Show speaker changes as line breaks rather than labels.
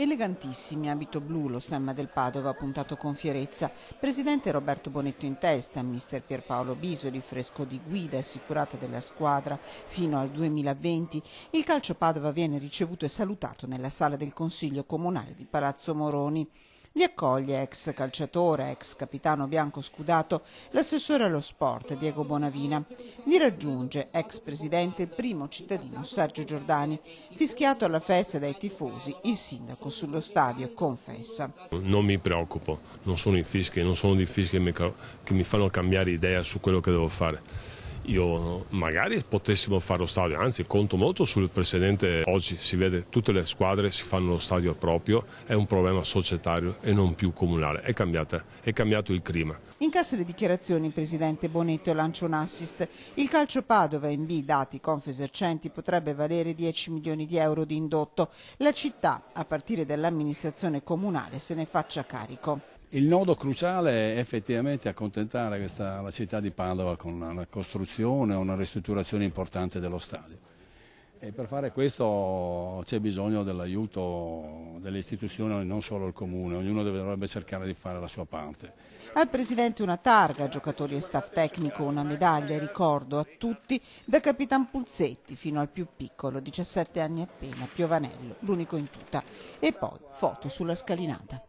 Elegantissimi, abito blu, lo stemma del Padova puntato con fierezza. Presidente Roberto Bonetto in testa, mister Pierpaolo Bisoli, fresco di guida assicurata della squadra fino al 2020. Il calcio Padova viene ricevuto e salutato nella sala del Consiglio Comunale di Palazzo Moroni. Li accoglie ex calciatore, ex capitano bianco scudato, l'assessore allo sport Diego Bonavina. Li raggiunge ex presidente e primo cittadino Sergio Giordani, fischiato alla festa dai tifosi, il sindaco sullo stadio confessa.
Non mi preoccupo, non sono i fischi, non sono di fischi che mi fanno cambiare idea su quello che devo fare io magari potessimo fare lo stadio, anzi conto molto sul precedente oggi, si vede tutte le squadre si fanno lo stadio proprio, è un problema societario e non più comunale, è, cambiata, è cambiato il clima.
In cassa le dichiarazioni Presidente Bonetto lancia un assist, il calcio Padova in B dati Confesercenti potrebbe valere 10 milioni di euro di indotto, la città a partire dall'amministrazione comunale se ne faccia carico. Il nodo
cruciale è effettivamente accontentare questa, la città di Padova con la costruzione o una ristrutturazione importante dello stadio. E per fare questo c'è bisogno dell'aiuto delle istituzioni, non solo il comune, ognuno dovrebbe cercare di fare la sua parte.
Al Presidente una targa, giocatori e staff tecnico, una medaglia, ricordo a tutti, da Capitan Pulzetti fino al più piccolo, 17 anni appena, Piovanello, l'unico in tuta. E poi foto sulla scalinata.